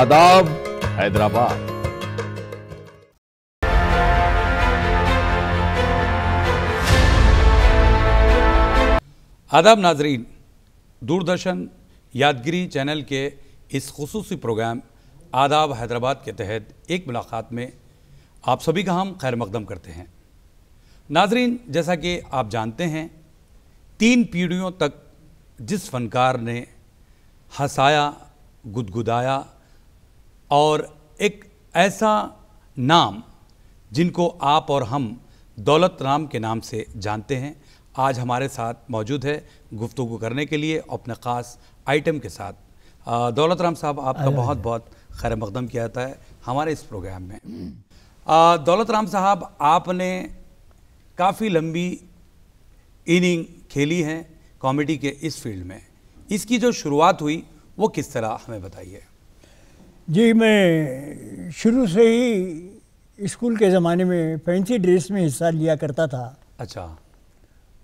आदाब हैदराबाद आदाब नाजरीन दूरदर्शन यादगिरी चैनल के इस खसूस प्रोग्राम आदाब हैदराबाद के तहत एक मुलाकात में आप सभी का हम खैर मकदम करते हैं नाजरीन जैसा कि आप जानते हैं तीन पीढ़ियों तक जिस फनकार ने हंसाया गुदगुदाया और एक ऐसा नाम जिनको आप और हम दौलत राम के नाम से जानते हैं आज हमारे साथ मौजूद है गुफ्तु करने के लिए अपने ख़ास आइटम के साथ दौलत राम साहब आपका बहुत बहुत खैर मकदम किया जाता है हमारे इस प्रोग्राम में दौलत राम साहब आपने काफ़ी लंबी इनिंग खेली है कॉमेडी के इस फील्ड में इसकी जो शुरुआत हुई वो किस तरह हमें बताइए जी मैं शुरू से ही स्कूल के ज़माने में फैंसी ड्रेस में हिस्सा लिया करता था अच्छा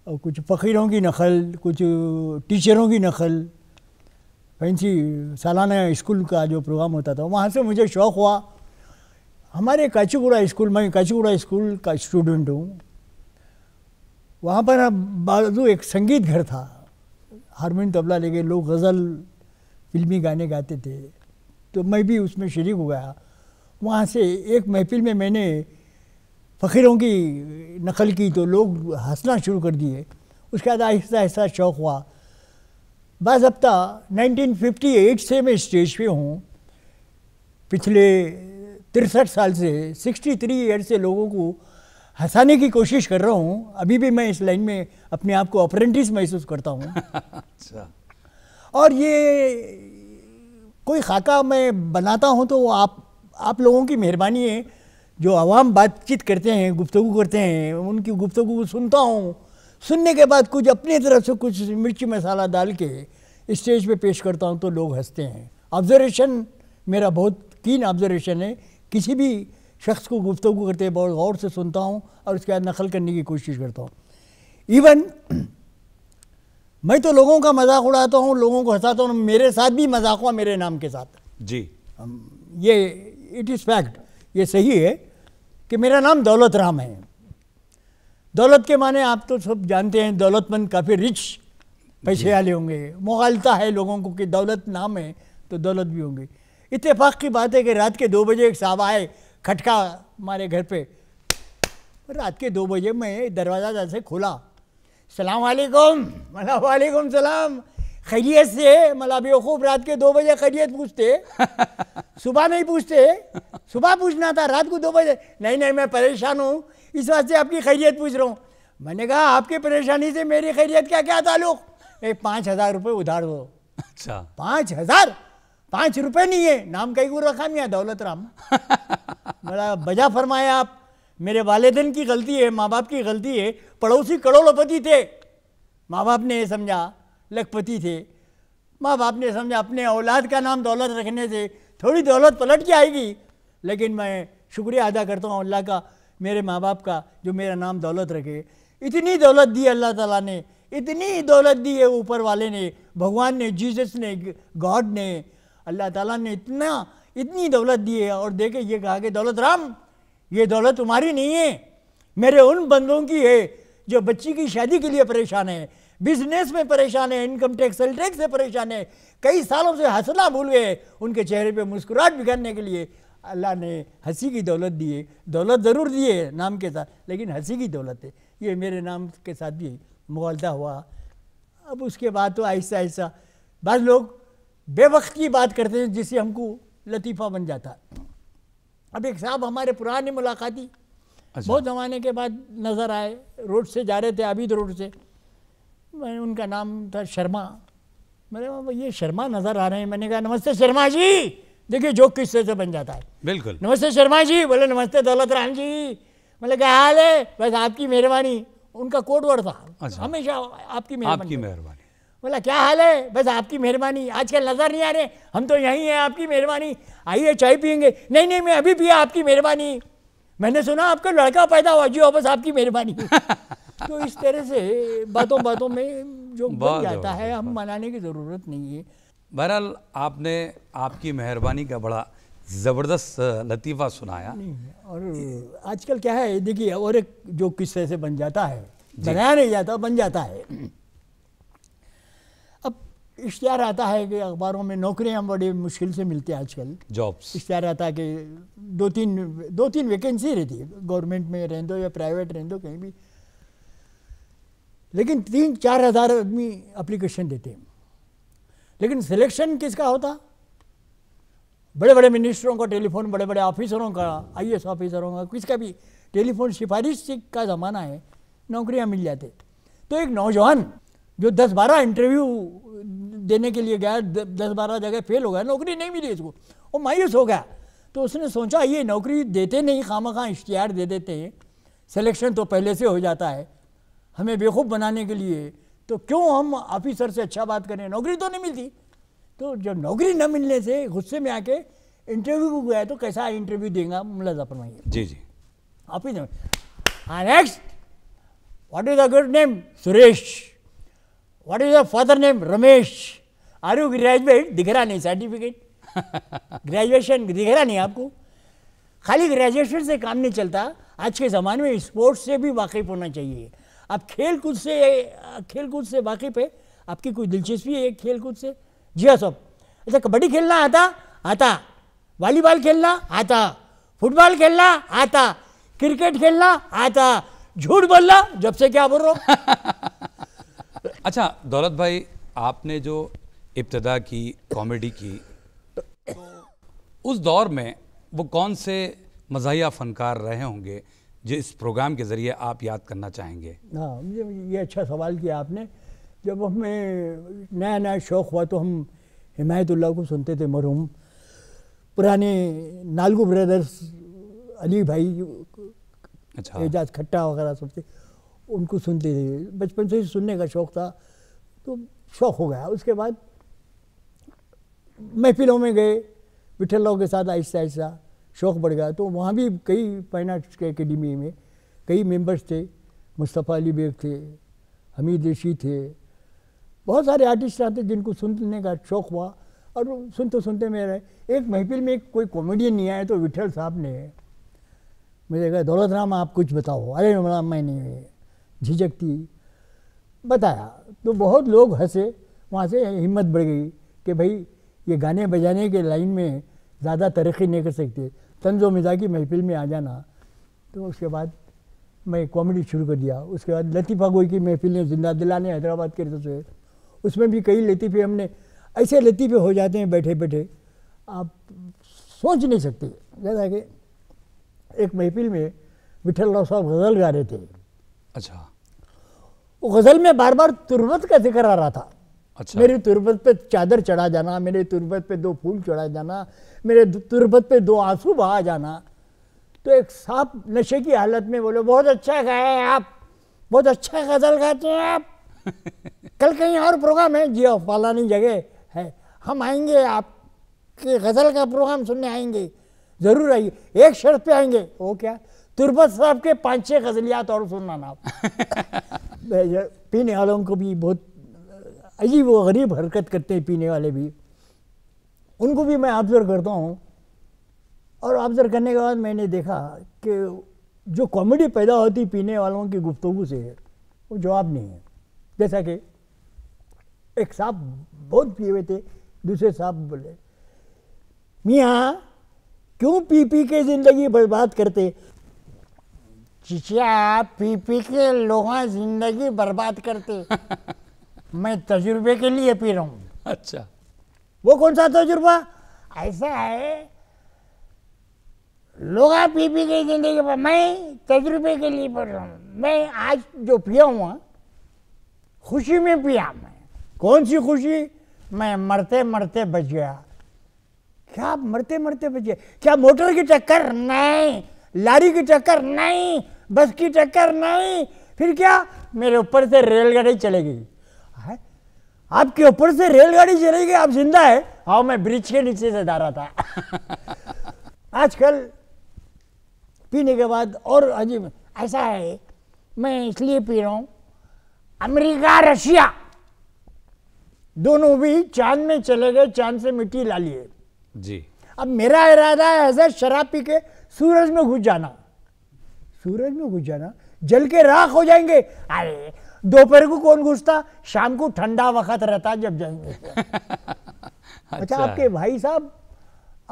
और कुछ फ़कीरों की नकल कुछ टीचरों की नकल फैंसी सालाना स्कूल का जो प्रोग्राम होता था वहाँ से मुझे शौक़ हुआ हमारे काचीगुड़ा स्कूल मैं काचीगुड़ा स्कूल का स्टूडेंट हूँ वहाँ पर बाजू एक संगीत घर था हारमोनियम तबला लेके लोग गज़ल फिल्मी गाने गाते थे तो मैं भी उसमें शरीक हो गया वहाँ से एक महफिल में मैंने फ़कीरों की नकल की तो लोग हंसना शुरू कर दिए उसके बाद आहिस्ता आहिस्ता शौक़ हुआ बाबा 1958 से मैं स्टेज पे हूँ पिछले तिरसठ साल से 63 थ्री ईयर से लोगों को हंसाने की कोशिश कर रहा हूँ अभी भी मैं इस लाइन में अपने आप को अप्रेंटिस महसूस करता हूँ अच्छा और ये कोई खाका मैं बनाता हूँ तो आप आप लोगों की मेहरबानी है जो आवाम बातचीत करते हैं गुफ्तु करते हैं उनकी गुफ्तु सुनता हूँ सुनने के बाद कुछ अपनी तरफ से कुछ मिर्ची मसाला डाल के स्टेज पे पेश करता हूँ तो लोग हंसते हैं ऑब्जर्वेशन मेरा बहुत कीन ऑब्जर्वेशन है किसी भी शख्स को गुफ्तु करते बहुत गौर से सुनता हूँ और उसके बाद नकल करने की कोशिश करता हूँ इवन मैं तो लोगों का मजाक उड़ाता हूँ लोगों को हंसाता हूँ मेरे साथ भी मजाक हुआ मेरे नाम के साथ जी ये इट इज़ फैक्ट ये सही है कि मेरा नाम दौलत राम है दौलत के माने आप तो सब जानते हैं दौलतमंद काफ़ी रिच पैसे वाले होंगे मोगालता है लोगों को कि दौलत नाम है तो दौलत भी होंगे इतफाक़ की बात है कि रात के दो बजे एक साहब आए खटका हमारे घर पे रात के दो बजे मैं दरवाज़ा जैसे खोला सलाम वालेकुम मला वालेकुम सलाम खैरियत से मला बेवकूफ़ रात के दो बजे खैरियत पूछते सुबह नहीं पूछते सुबह पूछना था रात को दो बजे नहीं नहीं मैं परेशान हूँ इस वास्ते आपकी खैरियत पूछ रहा हूँ मैंने कहा आपकी परेशानी से मेरी खैरियत का क्या ताल्लुक एक पाँच हज़ार रुपये उधार दो अच्छा पाँच हज़ार पाँच रुपये नहीं है नाम कई को रखा मैं दौलत राम बड़ा बजा फरमाया आप मेरे वालदेन की गलती है माँ बाप की गलती है पड़ोसी करोड़पति थे माँ बाप ने समझा लखपति थे माँ बाप ने समझा अपने औलाद का नाम दौलत रखने से थोड़ी दौलत पलट के आएगी लेकिन मैं शुक्रिया अदा करता हूँ अल्लाह का मेरे माँ बाप का जो मेरा नाम दौलत रखे इतनी दौलत दी अल्लाह ताला ने इतनी दौलत दी है ऊपर वाले ने भगवान ने जीसस ने गॉड ने अल्लाह ताला ने इतना इतनी दौलत दी है और देखे ये कहा कि दौलत राम ये दौलत तुम्हारी नहीं है मेरे उन बंदों की है जो बच्ची की शादी के लिए परेशान है बिजनेस में परेशान है इनकम टैक्स सेल टैक्स से परेशान है कई सालों से हंसना भूल गए उनके चेहरे पे मुस्कुराहट बिगाड़ने के लिए अल्लाह ने हंसी की दौलत दी है दौलत ज़रूर दी है नाम के साथ लेकिन हंसी की दौलत है ये मेरे नाम के साथ भी मुआवजा हुआ अब उसके बाद तो आहिस्ता आहिस्ता बाद लोग बेवक्त की बात करते हैं जिससे हमको लतीफ़ा बन जाता है अब एक साहब हमारे पुराने मुलाकाती अच्छा। बहुत ज़माने के बाद नज़र आए रोड से जा रहे थे अभी रोड से मैं उनका नाम था शर्मा मैंने कहा ये शर्मा नज़र आ रहे हैं मैंने कहा नमस्ते शर्मा जी देखिए जो किस तरह से बन जाता है बिल्कुल नमस्ते शर्मा जी बोले नमस्ते दौलत राम जी मतलब क्या हाल है बस आपकी मेहरबानी उनका कोड वर्ड था अच्छा। हमेशा आपकी मेहरबानी बोला क्या हाल है बस आपकी मेहरबानी आजकल नज़र नहीं आ रहे हम तो यहीं हैं आपकी मेहरबानी आइए चाय पियेंगे नहीं नहीं मैं अभी पिया आपकी मेहरबानी मैंने सुना आपका लड़का पैदा हुआ जी बस आपकी मेहरबानी तो इस तरह से बातों बातों में जो बन जाता है हम मनाने की ज़रूरत नहीं है बहरहाल आपने आपकी मेहरबानी का बड़ा ज़बरदस्त लतीफ़ा सुनाया और आजकल क्या है देखिए और एक जो किस तरह से बन जाता है बनाया नहीं जाता बन जाता है इश्तहार आता है कि अखबारों में नौकरियां बड़ी मुश्किल से मिलती हैं आजकल जॉब्स इश्तहार आता है कि दो तीन दो तीन वैकेंसी रहती है गवर्नमेंट में रहें दो या प्राइवेट रहें दो कहीं भी लेकिन तीन चार हज़ार आदमी अप्लीकेशन देते हैं लेकिन सिलेक्शन किसका होता बड़े बड़े मिनिस्टरों का टेलीफोन बड़े बड़े ऑफिसरों का आई ऑफिसरों का किसका भी टेलीफोन सिफारिश का ज़माना है नौकरियाँ मिल जाते तो एक नौजवान जो दस बारह इंटरव्यू देने के लिए गया दस बारह जगह फेल हो गया नौकरी नहीं मिली इसको वो मायूस हो गया तो उसने सोचा ये नौकरी देते नहीं खामा खां इश्तहार दे देते हैं सिलेक्शन तो पहले से हो जाता है हमें बेवकूफ़ बनाने के लिए तो क्यों हम ऑफिसर से अच्छा बात करें नौकरी तो नहीं मिलती तो जब नौकरी न मिलने से गुस्से में आके इंटरव्यू को गया तो कैसा इंटरव्यू देगा मुलाजा फरमाइए जी जी office next what is the good name Suresh What is your father name? Ramesh. Are you graduate? दिख रहा नहीं सर्टिफिकेट ग्रेजुएशन दिख रहा नहीं आपको खाली ग्रेजुएशन से काम नहीं चलता आज के ज़माने में स्पोर्ट्स से भी वाकिफ़ होना चाहिए आप खेल कूद से खेल कूद से वाकिफ़ है आपकी कोई दिलचस्पी है खेल कूद से जी हाँ सब अच्छा कबड्डी खेलना आता आता वॉलीबॉल खेलना आता फुटबॉल खेलना आता क्रिकेट खेलना आता झूठ बोलना जब से क्या बोल रहा हूँ अच्छा दौलत भाई आपने जो इब्तदा की कॉमेडी की तो उस दौर में वो कौन से मजाया फ़नकार रहे होंगे जो इस प्रोग्राम के ज़रिए आप याद करना चाहेंगे हाँ ये अच्छा सवाल किया आपने जब हमें नया नया शौक़ हुआ तो हम हिमायतुल्ला को सुनते थे मरहूम पुराने नालगू ब्रदर्स अली भाई अच्छा एजाज खट्टा वगैरह सुनते उनको सुनते थे बचपन से ही सुनने का शौक़ था तो शौक़ हो गया उसके बाद महफिलों में गए विठल्लाओं के साथ आहिस्ता आहिस्ता शौक़ बढ़ गया तो वहाँ भी कई फाइन आर्ट्स के अकेडमी में कई मेंबर्स थे मुस्तफ़ा अली बेग थे हमीद ऋषि थे बहुत सारे आर्टिस्ट आते जिनको सुनने का शौक़ हुआ और सुनते सुनते मेरे एक महफिल में कोई कॉमेडियन नहीं आया तो विठल साहब ने मुझे कहा दौलत राम आप कुछ बताओ अरे राम मैं नहीं झिझकती बताया तो बहुत लोग हंसे वहाँ से हिम्मत बढ़ गई कि भाई ये गाने बजाने के लाइन में ज़्यादा तरक्की नहीं कर सकते तंजो मिजा की महफिल में आ जाना तो उसके बाद मैं कॉमेडी शुरू कर दिया उसके बाद लतीफ़ा गोई की महफिल ने जिंदा दिला ने हैदराबाद के रसोए उसमें भी कई लतीफ़े हमने ऐसे लतीफ़े हो जाते हैं बैठे बैठे आप सोच नहीं सकते जैसा कि एक महफिल में विठल राव साहब गज़ल गा रहे थे अच्छा गज़ल में बार बार तुरबत का जिक्र आ रहा था अच्छा मेरी तुरबत पे चादर चढ़ा जाना मेरे तुरबत पे दो फूल चढ़ा जाना मेरे तुरबत पे दो आंसू बहा जाना तो एक साफ नशे की हालत में बोले बहुत अच्छा गाए आप बहुत अच्छा गज़ल गाते हैं आप कल कहीं और प्रोग्राम है जी फलानी जगह है हम आएंगे आपके गज़ल का प्रोग्राम सुनने आएंगे ज़रूर आइए एक शर्त पे आएंगे वो क्या तुरबत साहब के पाँच छः गजलियात और सुनना ना पीने वालों को भी बहुत अजीब व गरीब हरकत करते हैं पीने वाले भी उनको भी मैं ऑब्ज़र्व करता हूँ और ऑब्ज़र्व करने के बाद मैंने देखा कि जो कॉमेडी पैदा होती पीने वालों की गुफ्तु से वो जवाब नहीं है जैसा कि एक साहब बहुत पिए हुए थे दूसरे साहब बोले मियाँ क्यों पी पी के ज़िंदगी बर्बाद करते चिचिया पी पी के लोग जिंदगी बर्बाद करते मैं तजुर्बे के लिए पी रहा हूँ अच्छा वो कौन सा तजुर्बा ऐसा है लोग पी पी के जिंदगी पर मैं तजुर्बे के लिए पढ़ रहा हूँ मैं आज जो पिया हुआ खुशी में पिया मैं कौन सी खुशी मैं मरते मरते बच गया क्या मरते मरते बच गया क्या मोटर की टक्कर नहीं लारी की टक्कर नहीं बस की टक्कर नहीं फिर क्या मेरे ऊपर से रेलगाड़ी चलेगी आपके ऊपर से रेलगाड़ी चलेगी आप जिंदा है हाँ मैं ब्रिज के नीचे से जा रहा था आजकल पीने के बाद और अजीब ऐसा है मैं इसलिए पी रहा हूं अमेरिका रशिया दोनों भी चांद में चले गए चांद से मिट्टी ला लिए जी अब मेरा इरादा है ऐसा शराब पी के सूरज में घुस जाना सूरज में घुस जाना जल के राख हो जाएंगे अरे दोपहर को कौन घुसता शाम को ठंडा वक्त रहता जब जाएंगे अच्छा, अच्छा आपके भाई साहब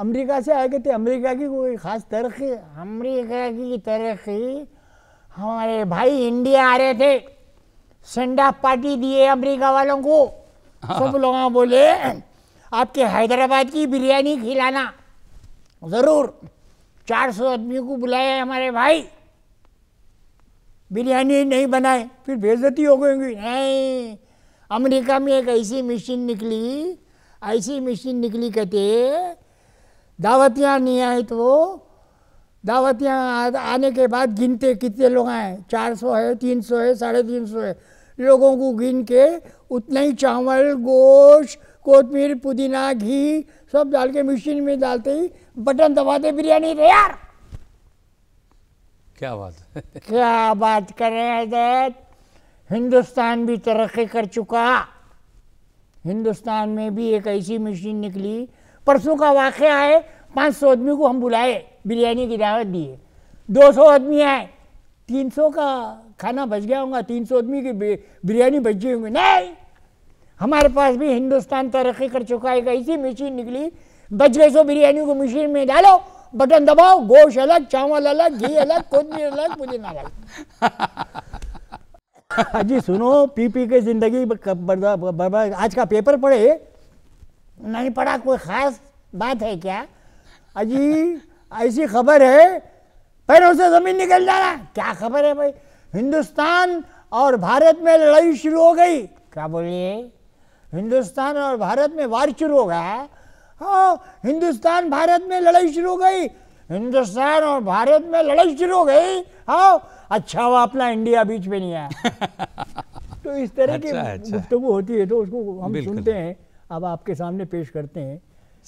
अमेरिका से आए गए थे अमेरिका की कोई खास तरक्की अमेरिका की तरक्की हमारे भाई इंडिया आ रहे थे संडा पार्टी दिए अमेरिका वालों को हाँ। सब लोग बोले आपके हैदराबाद की बिरयानी खिलाना ज़रूर चार सौ आदमी को बुलाया हमारे भाई बिरयानी नहीं बनाए फिर बेजती हो गई नहीं अमेरिका में एक ऐसी मशीन निकली ऐसी मशीन निकली कहते दावतियाँ नहीं आई तो वो दावतियाँ आने के बाद गिनते कितने लोग आए चार सौ है तीन सौ है साढ़े तीन सौ है लोगों को गिन के उतना ही चावल गोश्त कोतमीर पुदीना घी सब डाल के मशीन में डालते ही बटन दबाते बिरयानी तैयार क्या बात क्या बात कर रहे हैं हजरत हिंदुस्तान भी तरक्की कर चुका हिंदुस्तान में भी एक ऐसी मशीन निकली परसों का वाक़ है पाँच सौ आदमी को हम बुलाए बिरयानी की दावत दिए दो सौ आदमी आए तीन सौ का खाना बच गया होगा तीन सौ आदमी की बिरयानी बच गई होंगी नहीं हमारे पास भी हिंदुस्तान तरक्की कर चुका है एक ऐसी मशीन निकली बच गए सो बिरयानी को मशीन में डालो बटन दबाओ गोश अलग चावल अलग घी अलग कुछ भी अलग पुदीना अलग जी सुनो पी पी के ज़िंदगी आज का पेपर पढ़े नहीं पढ़ा कोई ख़ास बात है क्या अजी ऐसी खबर है पैरों से ज़मीन निकल जा रहा क्या खबर है भाई हिंदुस्तान और भारत में लड़ाई शुरू हो गई क्या बोलिए हिंदुस्तान और भारत में वार शुरू हो गया हाँ हिंदुस्तान भारत में लड़ाई शुरू हो गई हिंदुस्तान और भारत में लड़ाई शुरू हो गई हाँ अच्छा वो अपना इंडिया बीच में नहीं आया तो इस तरह अच्छा, की अच्छा।, अच्छा। गुफ्तगु होती है तो उसको हम सुनते हैं अब आपके सामने पेश करते हैं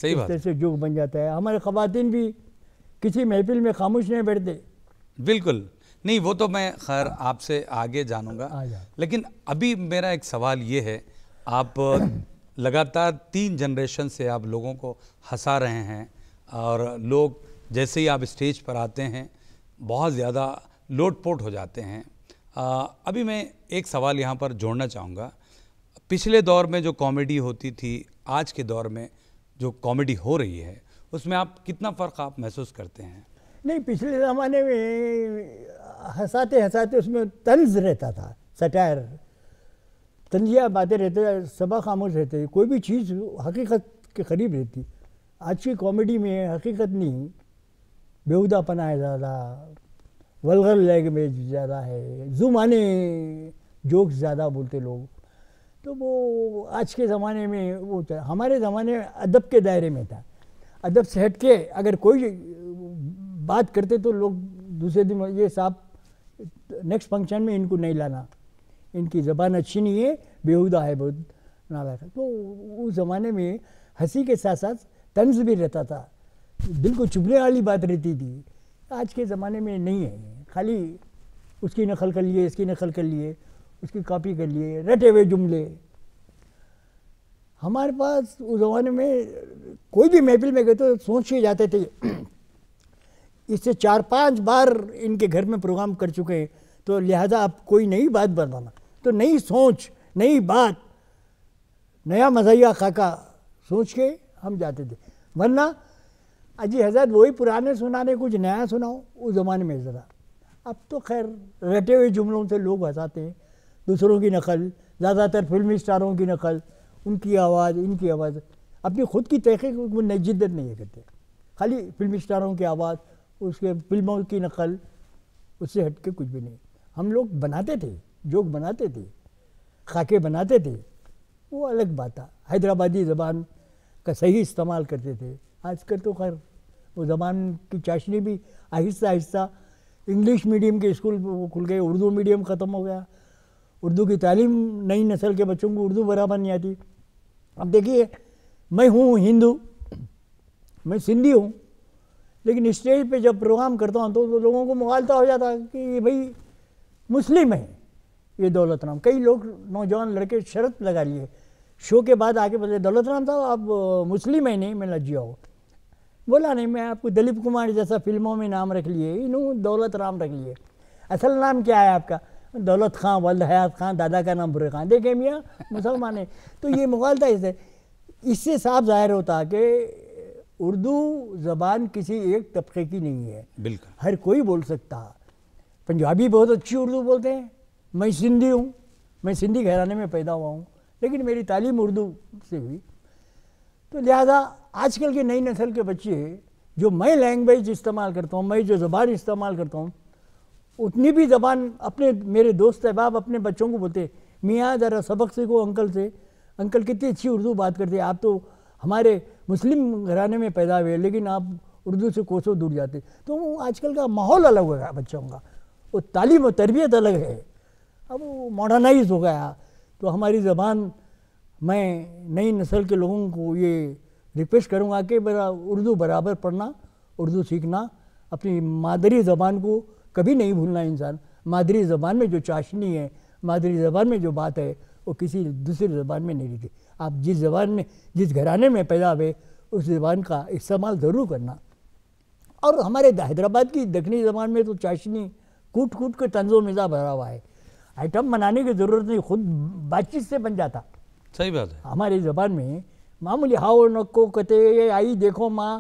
सही बात से जोक बन जाता है हमारे खातन भी किसी महफिल में खामोश नहीं बैठते बिल्कुल नहीं वो तो मैं खैर आपसे आगे जानूंगा लेकिन अभी मेरा एक सवाल ये है आप लगातार तीन जनरेशन से आप लोगों को हंसा रहे हैं और लोग जैसे ही आप स्टेज पर आते हैं बहुत ज़्यादा लोटपोट हो जाते हैं आ, अभी मैं एक सवाल यहाँ पर जोड़ना चाहूँगा पिछले दौर में जो कॉमेडी होती थी आज के दौर में जो कॉमेडी हो रही है उसमें आप कितना फ़र्क आप महसूस करते हैं नहीं पिछले ज़माने में हंसाते हंसाते उसमें तंज रहता था सटायर तंजिया बातें रहते सबा खामोश रहते कोई भी चीज़ हकीकत के करीब रहती आज की कॉमेडी में हकीकत नहीं पना है ज़्यादा वलगर लैंग्वेज ज़्यादा है जुमाने जोक्स ज़्यादा बोलते लोग तो वो आज के ज़माने में वो हमारे ज़माने में अदब के दायरे में था अदब से हट के अगर कोई बात करते तो लोग दूसरे दिन ये साहब नेक्स्ट फंक्शन में इनको नहीं लाना इनकी ज़बान अच्छी नहीं है बेहूदा है बहुत नाला था तो उस ज़माने में हंसी के साथ साथ तंज भी रहता था दिल को चुभने वाली बात रहती थी आज के ज़माने में नहीं है खाली उसकी नकल कर लिए इसकी नकल कर लिए उसकी कॉपी कर लिए रटे हुए जुमले हमारे पास उस ज़माने में कोई भी महफिल में गए तो सोच के जाते थे इससे चार पांच बार इनके घर में प्रोग्राम कर चुके हैं तो लिहाजा आप कोई नई बात बनवाना तो नई सोच नई बात नया मजैया खाका सोच के हम जाते थे वरना अजी हजरत वही पुराने सुनाने कुछ नया सुनाओ उस ज़माने में ज़रा अब तो खैर रटे हुए जुमलों से लोग हंसाते हैं दूसरों की नकल ज़्यादातर फिल्मी स्टारों की नकल उनकी आवाज़ इनकी आवाज़ अपनी खुद की तहकीक वो जिद्दत नहीं है करते खाली फिल्मी स्टारों की आवाज़ उसके फिल्मों की नकल उससे हट के कुछ भी नहीं हम लोग बनाते थे जोक बनाते थे खाके बनाते थे वो अलग बात था हैदराबादी ज़बान का सही इस्तेमाल करते थे आजकल तो खैर वो ज़बान की चाशनी भी आहिस्ता आहिस्ता इंग्लिश मीडियम के स्कूल खुल गए उर्दू मीडियम ख़त्म हो गया उर्दू की तालीम नई नस्ल के बच्चों को उर्दू बराबर नहीं आती अब देखिए मैं हूँ हिंदू मैं सिंधी हूँ लेकिन स्टेज पे जब प्रोग्राम करता हूँ तो, तो लोगों को मुगालता हो जाता है कि भाई मुस्लिम है ये दौलत राम कई लोग नौजवान लड़के शर्त लगा लिए शो के बाद आके बोले दौलत राम साहब आप मुस्लिम है नहीं मैं लज्जिया हो बोला नहीं मैं आपको दिलीप कुमार जैसा फिल्मों में नाम रख लिए इन्हों दौलत राम रख लिए असल नाम क्या है आपका दौलत खां वल्द हयात खां दादा का नाम बुरे खां देखे मियाँ मुसलमान है तो ये मुखालता इससे इससे साफ जाहिर होता कि उर्दू ज़बान किसी एक तबके की नहीं है बिल्कुल हर कोई बोल सकता पंजाबी बहुत अच्छी उर्दू बोलते हैं मैं सिंधी हूँ मैं सिंधी घराने में पैदा हुआ हूँ लेकिन मेरी तालीम उर्दू से हुई तो लिहाजा आजकल की नई नस्ल के बच्चे जो मैं लैंग्वेज इस्तेमाल करता हूँ मैं जो ज़बान इस्तेमाल करता हूँ उतनी भी ज़बान अपने मेरे दोस्त अहबाब अपने बच्चों को बोलते मियाँ ज़रा सबक सीखो अंकल से अंकल कितनी अच्छी उर्दू बात करते आप तो हमारे मुस्लिम घराने में पैदा हुए लेकिन आप उर्दू से कोसों दूर जाते तो आजकल का माहौल अलग होगा बच्चों का वो तो तालीम और तरबियत अलग है अब वो मॉडर्नाइज हो गया तो हमारी ज़बान मैं नई नस्ल के लोगों को ये रिक्वेस्ट करूँगा कि मेरा उर्दू बराबर पढ़ना उर्दू सीखना अपनी मादरी ज़बान को कभी नहीं भूलना इंसान मादरी ज़बान में जो चाशनी है मादरी ज़बान में जो बात है वो किसी दूसरी ज़बान में नहीं रहती आप जिस ज़बान में जिस घराने में पैदा हुए उस ज़बान का इस्तेमाल ज़रूर करना और हमारे हैदराबाद की दखनी ज़बान में तो चाशनी कूट कूट के तंजो मिजा भरा हुआ है आइटम बनाने की ज़रूरत नहीं खुद बातचीत से बन जाता सही बात है हमारी ज़बान में मामूली हाओ नको कहते आई देखो माँ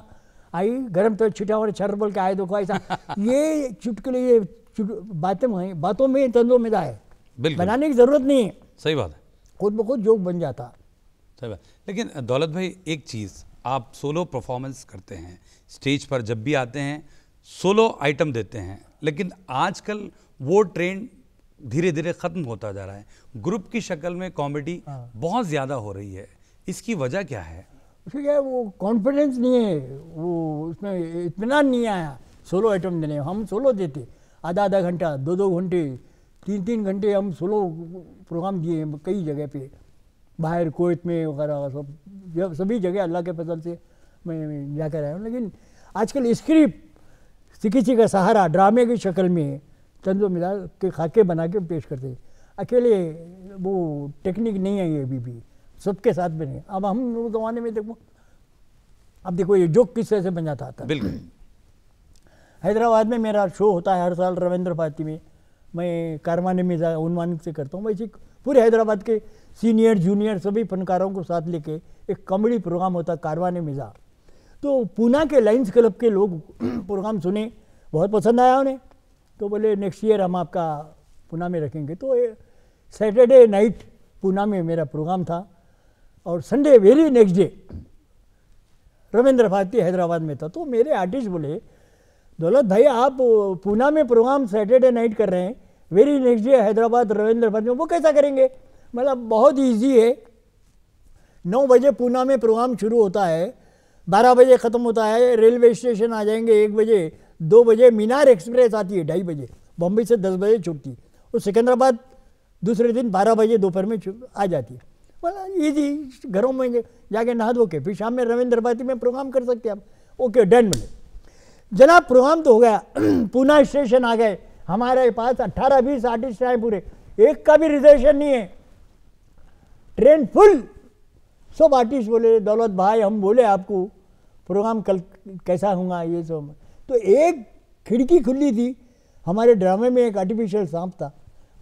आई गर्म तो छिटा और छर बोल के आए देखो ऐसा ये चुटकुले ये चुट, बातें में बातों में तंजो मिजा है बनाने की ज़रूरत नहीं है सही बात है खुद ब खुद जोक बन जाता सही बात लेकिन दौलत भाई एक चीज़ आप सोलो परफॉर्मेंस करते हैं स्टेज पर जब भी आते हैं सोलो आइटम देते हैं लेकिन आजकल वो ट्रेंड धीरे धीरे ख़त्म होता जा रहा है ग्रुप की शक्ल में कॉमेडी हाँ। बहुत ज़्यादा हो रही है इसकी वजह क्या है उसका क्या वो कॉन्फिडेंस नहीं है वो उसमें इतमान नहीं आया सोलो आइटम देने हम सोलो देते आधा आधा घंटा दो दो घंटे तीन तीन घंटे हम सोलो प्रोग्राम दिए कई जगह पे बाहर कोयत में वगैरह सब सभी जगह अल्लाह के फसल से मैं जाकर आया हूँ लेकिन आजकल स्क्रिप्ट सिकीची का सहारा ड्रामे की शक्ल में चंदो मिला के खाके बना के पेश करते थे अकेले वो टेक्निक नहीं है ये अभी भी सबके साथ में नहीं अब हम उस जमाने में देखो अब देखो ये जोक किस तरह से बन जाता था बिल्कुल हैदराबाद में मेरा शो होता है हर साल रविंद्र भारती में मैं कारवाने में उन्वान से करता हूँ वैसे पूरे हैदराबाद के सीनियर जूनियर सभी फनकारों को साथ लेके एक कॉमेडी प्रोग्राम होता कारवाने मिजाज तो पूना के लाइन्स क्लब के लोग प्रोग्राम सुने बहुत पसंद आया उन्हें तो बोले नेक्स्ट ईयर हम आपका पूना में रखेंगे तो सैटरडे नाइट पूना में मेरा प्रोग्राम था और Sunday very next day Ravindra Bharati Hyderabad में था तो मेरे आर्टिस्ट बोले दौलत भाई आप पूना में प्रोग्राम सैटरडे नाइट कर रहे हैं very next day Hyderabad Ravindra Bharati वो कैसा करेंगे मतलब बहुत ईजी है नौ बजे पूना में प्रोग्राम शुरू होता है बारह बजे ख़त्म होता है रेलवे स्टेशन आ जाएंगे एक बजे दो बजे मीनार एक्सप्रेस आती है ढाई बजे बॉम्बे से दस बजे छूटती है और सिकंदराबाद दूसरे दिन बारह बजे दोपहर में आ जाती है ईजी घरों में जाके नहा धो के फिर शाम में रविंद्र भारती में प्रोग्राम कर सकते हैं आप ओके डन मिले जनाब प्रोग्राम तो हो गया पूना स्टेशन आ गए हमारे पास अट्ठारह बीस आर्टिस्ट आए पूरे एक का भी रिजर्वेशन नहीं है ट्रेन फुल सब आर्टिस्ट बोले दौलत भाई हम बोले आपको प्रोग्राम कल कैसा होगा ये सो तो एक खिड़की खुली थी हमारे ड्रामे में एक आर्टिफिशियल सांप था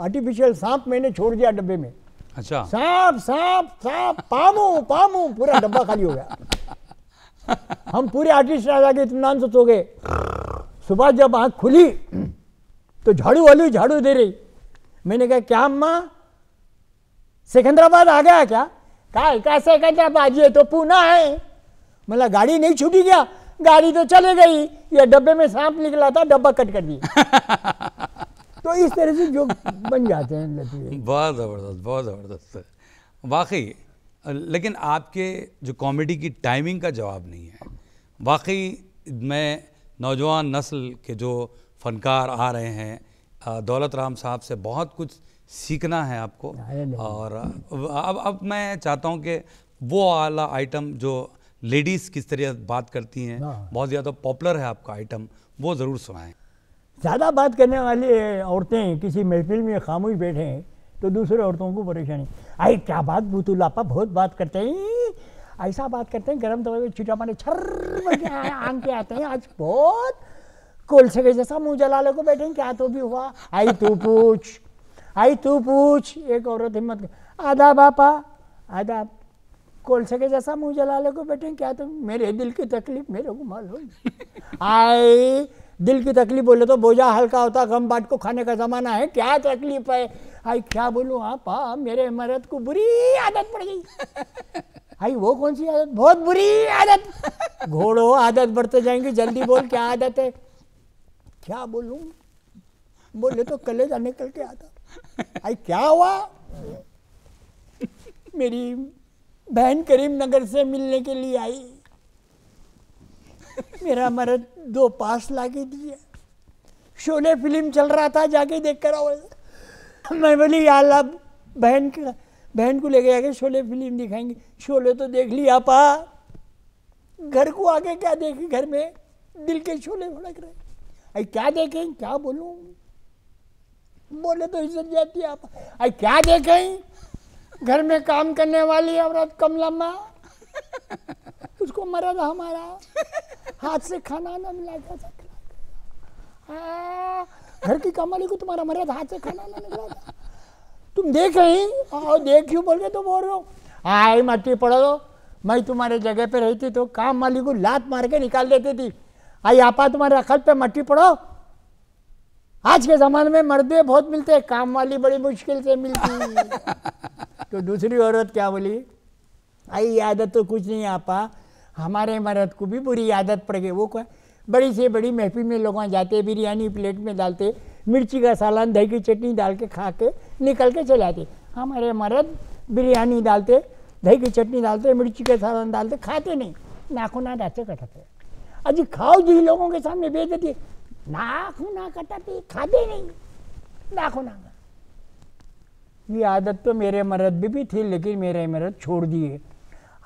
आर्टिफिशियल सांप मैंने छोड़ दिया डब्बे में अच्छा सांप सांप सांप पामू पामू पूरा डब्बा खाली हो गया हम पूरे आर्टिस्ट आ जाके इतमान से सो गए सुबह जब आँख खुली तो झाड़ू वाली झाड़ू दे रही मैंने कहा क्या अम्मा सिकंदराबाद आ गया क्या काय का सिकंदराबाद ये तो पूना है मतलब गाड़ी नहीं छूटी क्या गाड़ी तो चले गई ये डब्बे में सांप निकला था डब्बा कट कर दिया तो इस तरह से जो बन जाते हैं लतीफे बहुत ज़बरदस्त बहुत ज़बरदस्त वाकई लेकिन आपके जो कॉमेडी की टाइमिंग का जवाब नहीं है वाकई मैं नौजवान नस्ल के जो फनकार आ रहे हैं दौलत राम साहब से बहुत कुछ सीखना है आपको और अब अब मैं चाहता हूँ कि वो आला आइटम जो लेडीज़ किस तरह बात करती हैं हाँ। बहुत ज़्यादा पॉपुलर है आपका आइटम वो ज़रूर सुनाएं ज़्यादा बात करने वाली औरतें किसी महफिल में खामोश बैठे हैं तो दूसरे औरतों को परेशानी आई क्या बात बुतुलापा बहुत बात करते हैं ऐसा बात करते हैं गर्म दवा छिटा मारे छर आंग के आते हैं आज बहुत कोलसे के जैसा मुंह जला ले को बैठे क्या तो भी हुआ आई तू पूछ आई तू पूछ एक औरत हिम्मत आदाब आपा आदाब कोलसे के जैसा मुंह जला ले को बैठे क्या तुम तो मेरे दिल की तकलीफ मेरे को मालूम आए दिल की तकलीफ बोले तो बोझा हल्का होता गम बाट को खाने का ज़माना है क्या तकलीफ है आई क्या बोलूँ आप हाँ मेरे मरद को बुरी आदत पड़ गई आई वो कौन सी आदत बहुत बुरी आदत घोड़ो आदत बढ़ते जाएंगे जल्दी बोल क्या आदत है क्या बोलू बोले तो कलेजा निकल के आता आई क्या हुआ मेरी बहन करीम नगर से मिलने के लिए आई मेरा मर्द दो पास ला के दिया शोले फिल्म चल रहा था जाके देख कर आओ मैं बोली यार अब बहन बहन को लेके जाके शोले फिल्म दिखाएंगे शोले तो देख लिया पा घर को आके क्या देखे घर में दिल के शोले भड़क रहे अरे क्या देखें क्या बोलूँ बोले तो इज्जत जाती है आप अरे क्या देखें घर में काम करने वाली औरत कम लम्बा उसको मरद हमारा हाथ से खाना ना मिला जा सकता घर की वाली को तुम्हारा मरद हाथ से खाना ना मिला तुम देख रही और क्यों बोल के तो बोल रहे हो आई मट्टी पड़ो मैं तुम्हारे जगह पे रहती तो काम वाली को लात मार के निकाल देती थी आई आपा तुम्हारे अखल पे मट्टी पड़ो आज के ज़माने में मर्दे बहुत मिलते हैं काम वाली बड़ी मुश्किल से मिलती तो दूसरी औरत क्या बोली आई आदत तो कुछ नहीं आपा हमारे मर्द को भी बुरी आदत पड़ गई वो क्या बड़ी से बड़ी महफिल में लोग जाते बिरयानी प्लेट में डालते मिर्ची का सालन दही की चटनी डाल के खा के निकल के चले आते हमारे मर्द बिरयानी डालते दही की चटनी डालते मिर्ची का सालन डालते खाते नहीं नाखून आते कटाते अजी खाओ जी लोगों के सामने बेच देती नाखुना कटाती तो खादे नहीं नाखुना ये आदत तो मेरे मर्द भी, भी थी लेकिन मेरे मर्द छोड़ दिए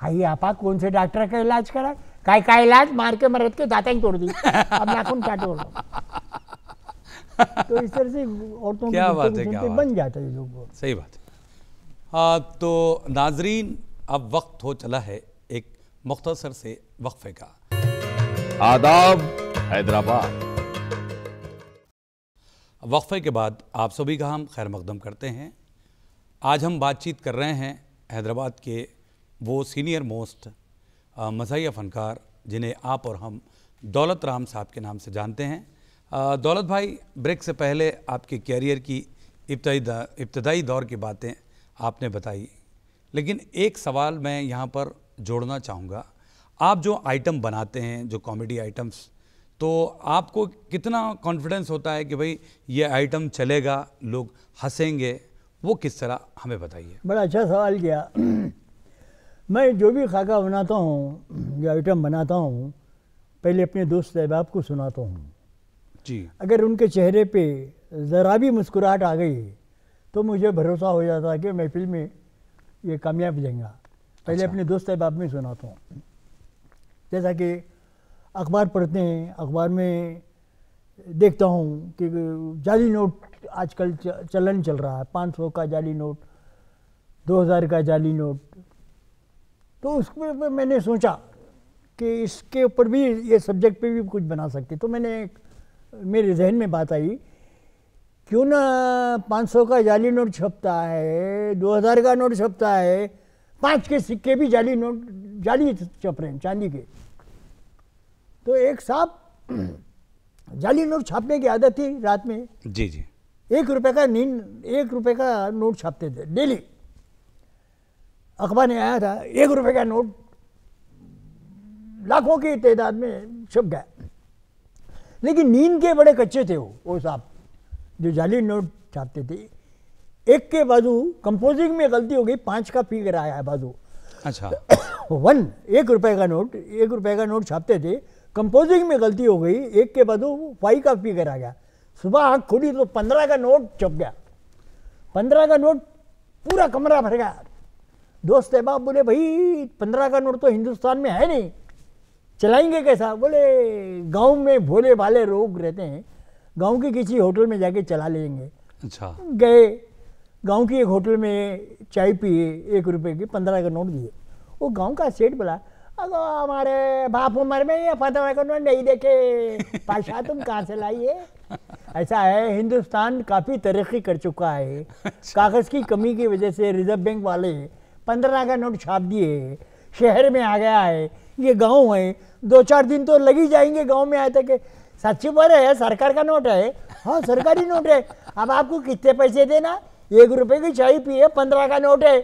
आई हाँ, आपा कौन से डॉक्टर का इलाज करा काय का इलाज मार के मर्द के दाते ही तोड़ दी अब नाखून काटो तो इस तरह से औरतों क्या बात है क्या बन जाता है लोग सही बात हाँ तो नाजरीन अब वक्त हो चला है एक मुख्तसर से वक्फे का आदाब हैदराबाद वक्फ़े के बाद आप सभी का हम खैर मकदम करते हैं आज हम बातचीत कर रहे हैं हैदराबाद के वो सीनियर मोस्ट मज़ाहिया फ़नकार जिन्हें आप और हम दौलत राम साहब के नाम से जानते हैं दौलत भाई ब्रेक से पहले आपके कैरियर की इब्तदाई दौर की बातें आपने बताई लेकिन एक सवाल मैं यहाँ पर जोड़ना चाहूँगा आप जो आइटम बनाते हैं जो कॉमेडी आइटम्स तो आपको कितना कॉन्फिडेंस होता है कि भाई ये आइटम चलेगा लोग हंसेंगे वो किस तरह हमें बताइए बड़ा अच्छा सवाल किया मैं जो भी खाका बनाता हूँ या आइटम बनाता हूँ पहले अपने दोस्त अहबाब को सुनाता हूँ जी अगर उनके चेहरे पे ज़रा भी मुस्कुराहट आ गई तो मुझे भरोसा हो जाता है कि महफिल में ये कामयाब जाएगा पहले अच्छा। अपने दोस्त अहबाब में सुनाता हूँ जैसा कि अखबार पढ़ते हैं अखबार में देखता हूँ कि जाली नोट आजकल चलन चल रहा है पाँच सौ का जाली नोट दो हज़ार का जाली नोट तो उसमें मैंने सोचा कि इसके ऊपर भी ये सब्जेक्ट पे भी कुछ बना सकते तो मैंने मेरे जहन में बात आई क्यों ना पाँच सौ का जाली नोट छपता है दो हज़ार का नोट छपता है पाँच के सिक्के भी जाली नोट जाली छप रहे हैं चांदी के तो एक साहब जाली नोट छापने की आदत थी रात में जी जी एक रुपए का नींद एक रुपए का नोट छापते थे डेली अखबार ने आया था एक रुपए का नोट लाखों की तादाद में छुप गया लेकिन नींद के बड़े कच्चे थे वो वो साहब जो जाली नोट छापते थे एक के बाजू कंपोजिंग में गलती हो गई पांच का फिगर आया है बाजू अच्छा वन एक रुपए का नोट एक रुपए का नोट छापते थे कंपोजिंग में गलती हो गई एक के बाद वो का फिगर आ गया सुबह आँख खुली तो पंद्रह का नोट चप गया पंद्रह का नोट पूरा कमरा भर गया दोस्त अहबाब बोले भाई पंद्रह का नोट तो हिंदुस्तान में है नहीं चलाएंगे कैसा बोले गांव में भोले भाले लोग रहते हैं गांव के किसी होटल में जाके चला लेंगे अच्छा गए गांव की एक होटल में चाय पिए एक रुपए की पंद्रह का नोट दिए वो गांव का सेठ बोला अगो हमारे बाप उम्र में ये फतेह को नहीं देखे पाशा तुम कहाँ से लाई है ऐसा है हिंदुस्तान काफ़ी तरक्की कर चुका है अच्छा। कागज़ की कमी की वजह से रिजर्व बैंक वाले पंद्रह का नोट छाप दिए शहर में आ गया है ये गांव है दो चार दिन तो लग ही जाएंगे गांव में आए तक सच्ची बोल है सरकार का नोट है हाँ सरकारी नोट है अब आपको कितने पैसे देना एक रुपये की चाय पिए पंद्रह का नोट है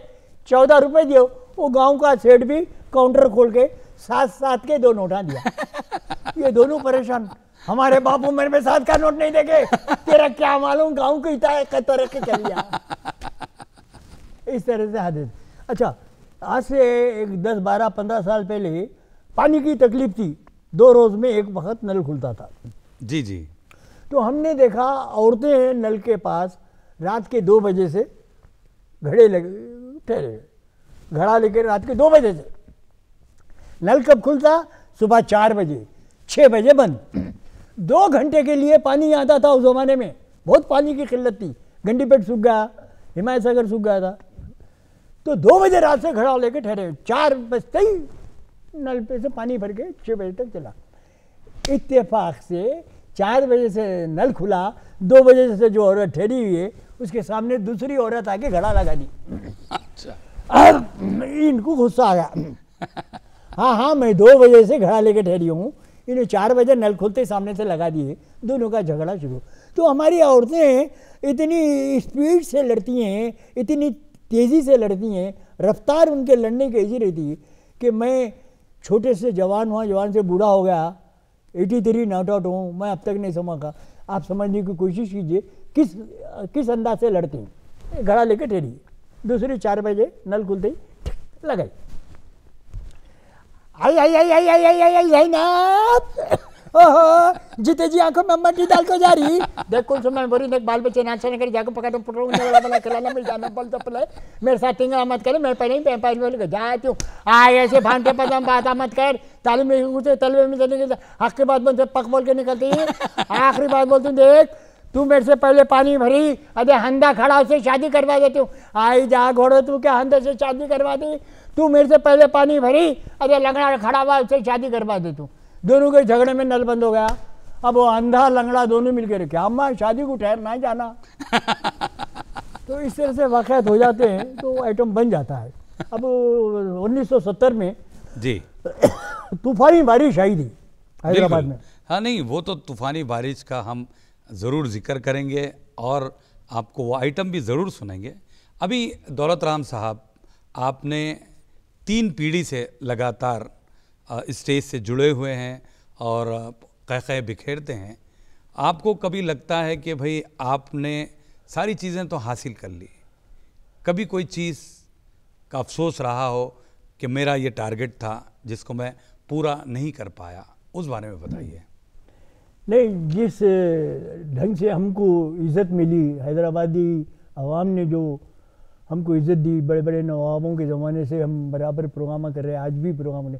चौदह रुपये दियो वो गाँव का सेठ भी काउंटर खोल के साथ साथ के दो नोट दिया ये दोनों परेशान हमारे बापू मेरे में साथ का नोट नहीं देखे तेरा क्या मालूम गाँव को इतना कतर तो के चल गया इस तरह से हादसे अच्छा आज से एक दस बारह पंद्रह साल पहले पानी की तकलीफ थी दो रोज में एक वक्त नल खुलता था जी जी तो हमने देखा औरतें हैं नल के पास रात के दो बजे से घड़े लगे ठहरे घड़ा लेकर रात के दो बजे से नल कब खुलता सुबह चार बजे छः बजे बंद दो घंटे के लिए पानी आता था उस ज़माने में बहुत पानी की किल्लत थी गंडी पेट सूख गया हिमायत सागर सूख गया था तो दो बजे रात से खड़ा लेके ठहरे चार बजते ही नल पे से पानी भर के छः बजे तक चला इत्तेफाक से चार बजे से नल खुला दो बजे से जो औरत ठहरी हुई है उसके सामने दूसरी औरत आके घड़ा लगा दी अच्छा अब इनको गुस्सा आ गया हाँ हाँ मैं दो बजे से घड़ा लेके ठहरी हूँ इन्हें चार बजे नल खुलते सामने से लगा दिए दोनों का झगड़ा शुरू तो हमारी औरतें इतनी स्पीड से लड़ती हैं इतनी तेज़ी से लड़ती हैं रफ्तार उनके लड़ने की ऐसी रहती है कि मैं छोटे से जवान हुआ जवान से बूढ़ा हो गया एटी थ्री नॉट आउट हूँ मैं अब तक नहीं समझा आप समझने की कोशिश कीजिए किस किस अंदाज से लड़ती घड़ा लेके ठहरी दूसरी चार बजे नल खुलते ही लगाई आई आई आई आई आई आई आई आई आई नाथ ओहो जीते जी आंखों में मट्टी डाल को जा रही देख कौन सुमन भरी देख बाल बच्चे नाच ना करी जाकर पका तुम पटो वाला बला खिलाना मिल जाना बल तो पले मेरे साथ टिंगा मत करे मैं पहले ही पैपाइल बोल के जाती तू आ ऐसे भांटे हम बात मत कर ताली में उसे तलवे में चले गए आखिरी बात बोलते पक बोल के निकलती है आखिरी बात बोलती देख तू मेरे से पहले पानी भरी अरे हंदा खड़ा उसे शादी करवा देती हूँ आई जा घोड़ो तू क्या हंदा से शादी करवा दी तू मेरे से पहले पानी भरी अरे लंगड़ा खड़ा हुआ उससे शादी करवा दे तू दोनों के झगड़े में नल बंद हो गया अब वो अंधा लंगड़ा दोनों मिलकर रखे अम्मा शादी को ठहर ना जाना तो इस तरह से वाकत हो जाते हैं तो आइटम बन जाता है अब 1970 में जी तूफानी बारिश आई थी हैदराबाद में हाँ नहीं वो तो तूफानी बारिश का हम ज़रूर जिक्र करेंगे और आपको वो आइटम भी ज़रूर सुनेंगे अभी दौलत राम साहब आपने तीन पीढ़ी से लगातार स्टेज से जुड़े हुए हैं और कह कह बिखेरते हैं आपको कभी लगता है कि भाई आपने सारी चीज़ें तो हासिल कर ली कभी कोई चीज़ का अफसोस रहा हो कि मेरा ये टारगेट था जिसको मैं पूरा नहीं कर पाया उस बारे में बताइए नहीं जिस ढंग से हमको इज़्ज़त मिली हैदराबादी आवाम ने जो हमको इज़्ज़त दी बड़े बड़े नवाबों के ज़माने से हम बराबर प्रोग्रामा कर रहे हैं आज भी प्रोग्राम ने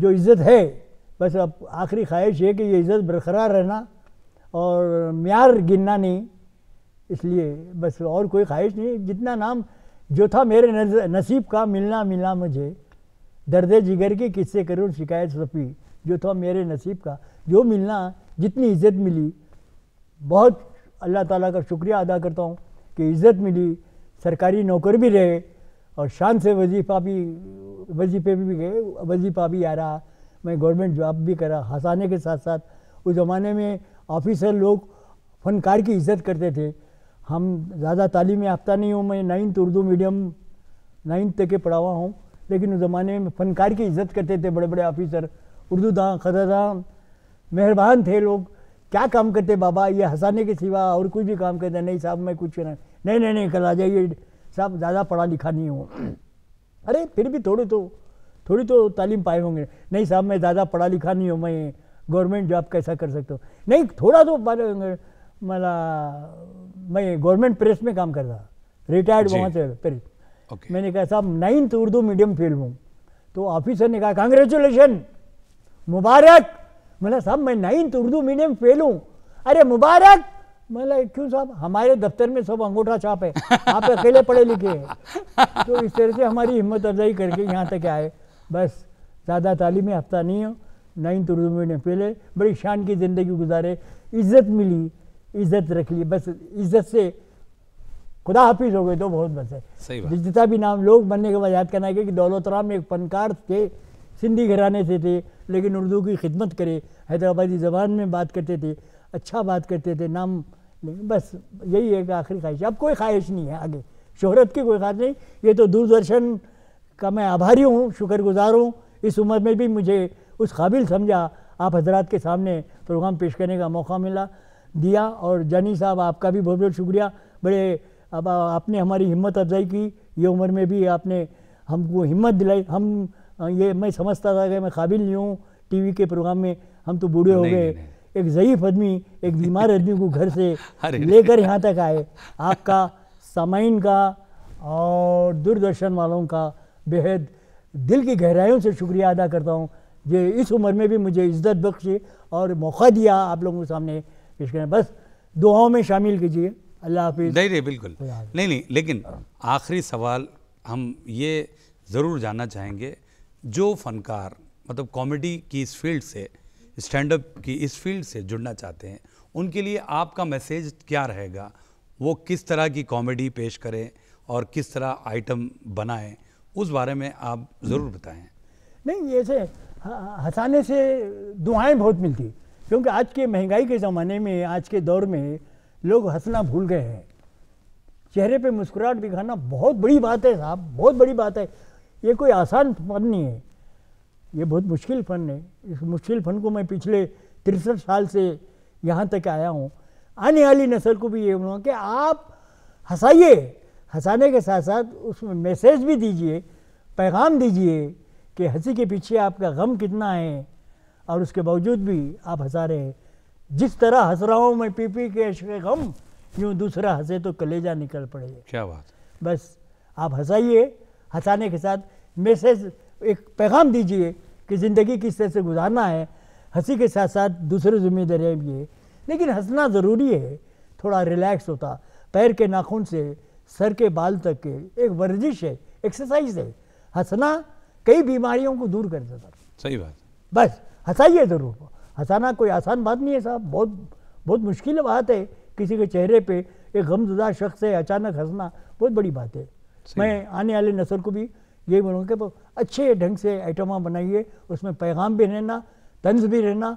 जो इज़्ज़त है बस अब आखिरी ख्वाहिश है कि ये इज़्ज़त बरकरार रहना और म्यार गिनना नहीं इसलिए बस और कोई ख्वाहिश नहीं जितना नाम जो था मेरे नसीब का मिलना मिलना मुझे दर्द जिगर के किस्से करूँ शिकायत सफ़ी जो था मेरे नसीब का जो मिलना जितनी इज़्ज़त मिली बहुत अल्लाह ताला का शुक्रिया अदा करता हूँ कि इज़्ज़त मिली सरकारी नौकर भी रहे और शान से वजीफा भी वजीफे भी गए वजीफा भी आ रहा मैं गवर्नमेंट जॉब भी करा हंसाने के साथ साथ उस ज़माने में ऑफिसर लोग फनकार की इज्जत करते थे हम ज़्यादा तालीम याफ्ता नहीं हूँ मैं नाइन्थ उर्दू मीडियम नाइन्थ तक के पढ़ा हुआ हूँ लेकिन उस ज़माने में फनकार की इज्जत करते थे बड़े बड़े ऑफिसर उर्दू दाँ खदा मेहरबान थे लोग क्या काम करते बाबा ये हंसाने के सिवा और कुछ भी काम करते नहीं साहब मैं कुछ नहीं नहीं नहीं नहीं कल आ जाइए साहब ज़्यादा पढ़ा लिखा नहीं हूँ अरे फिर भी थोड़ी तो थोड़ी तो तालीम पाए होंगे नहीं साहब मैं ज़्यादा पढ़ा लिखा नहीं हूँ मैं गवर्नमेंट जॉब कैसा कर सकता हूँ नहीं थोड़ा तो माला मैं गवर्नमेंट प्रेस में काम कर रहा रिटायर्ड वहाँ से फिर okay. मैंने कहा साहब नाइन्थ उर्दू मीडियम फेल हूँ तो ऑफिसर ने कहा कांग्रेचुलेशन मुबारक मतलब साहब मैं नाइन्थ उर्दू मीडियम फेल हूँ अरे मुबारक मतलब क्यों साहब हमारे दफ्तर में सब अंगूठा छाप है आप अकेले पढ़े लिखे हैं तो इस तरह से हमारी हिम्मत अफजाई करके यहाँ तक आए बस ज़्यादा तालीमी हफ्ता नहीं हो नाइन्थ उर्दू में पहले बड़ी शान की ज़िंदगी गुजारे इज्जत मिली इज्जत रख ली बस इज्जत से खुदा हाफिज हो गए तो बहुत बस है जितना भी नाम लोग बनने के बाद याद करना है कि दौलत राम एक फनकार थे सिंधी घराने से थे लेकिन उर्दू की खिदमत करे हैदराबादी ज़बान में बात करते थे अच्छा बात करते थे नाम बस यही एक आखिरी ख्वाहिश अब कोई ख्वाहिश नहीं है आगे शोहरत की कोई ख्वाहिश नहीं ये तो दूरदर्शन का मैं आभारी हूँ शुक्रगुजार हूँ इस उम्र में भी मुझे उस काबिल समझा आप हजरात के सामने प्रोग्राम पेश करने का मौका मिला दिया और जानी साहब आपका भी बहुत बहुत शुक्रिया बड़े अब आपने हमारी हिम्मत अफजाई की ये उम्र में भी आपने हमको हिम्मत दिलाई हम ये मैं समझता था कि मैं काबिल नहीं हूँ टी के प्रोग्राम में हम तो बूढ़े हो गए एक ज़यीफ आदमी एक बीमार आदमी को घर से लेकर यहाँ तक आए आपका सामाइन का और दूरदर्शन वालों का बेहद दिल की गहराइयों से शुक्रिया अदा करता हूँ जो इस उम्र में भी मुझे इज्जत बख्शी और मौका दिया आप लोगों के सामने पेश करें बस दुआओं में शामिल कीजिए अल्लाह हाफि नहीं नहीं बिल्कुल नहीं नहीं लेकिन आखिरी सवाल हम ये ज़रूर जानना चाहेंगे जो फनकार मतलब कॉमेडी की इस फील्ड से स्टैंड अप की इस फील्ड से जुड़ना चाहते हैं उनके लिए आपका मैसेज क्या रहेगा वो किस तरह की कॉमेडी पेश करें और किस तरह आइटम बनाएं उस बारे में आप ज़रूर बताएं नहीं ऐसे हंसाने से दुआएं बहुत मिलती क्योंकि आज के महंगाई के ज़माने में आज के दौर में लोग हंसना भूल गए हैं चेहरे पे मुस्कुराहट दिखाना बहुत बड़ी बात है साहब बहुत बड़ी बात है ये कोई आसान पद नहीं है ये बहुत मुश्किल फन है इस मुश्किल फन को मैं पिछले तिरसठ साल से यहाँ तक आया हूँ आने वाली नस्ल को भी ये बोलूँगा कि आप हंसाइए हंसाने के साथ साथ उसमें मैसेज भी दीजिए पैगाम दीजिए कि हंसी के पीछे आपका गम कितना है और उसके बावजूद भी आप हंसा रहे हैं जिस तरह हंस रहा हूँ मैं पी पी के अशक गम यूँ दूसरा हंसे तो कलेजा निकल पड़े क्या बात बस आप हंसाइए हंसाने के साथ मैसेज एक पैगाम दीजिए कि ज़िंदगी किस तरह से गुजारना है हंसी के साथ साथ दूसरे जिम्मेदारियाँ भी है लेकिन हंसना ज़रूरी है थोड़ा रिलैक्स होता पैर के नाखून से सर के बाल तक के एक वर्जिश है एक्सरसाइज है हंसना कई बीमारियों को दूर कर देता सही बात बस हंसाइए ज़रूर हंसाना कोई आसान बात नहीं है साहब बहुत बहुत मुश्किल बात है किसी के चेहरे पे एक गमजुदा शख्स है अचानक हंसना बहुत बड़ी बात है मैं आने वाले नस्ल को भी यही बोलूँगा कि अच्छे ढंग से आइटमा बनाइए उसमें पैगाम भी रहना तंज भी रहना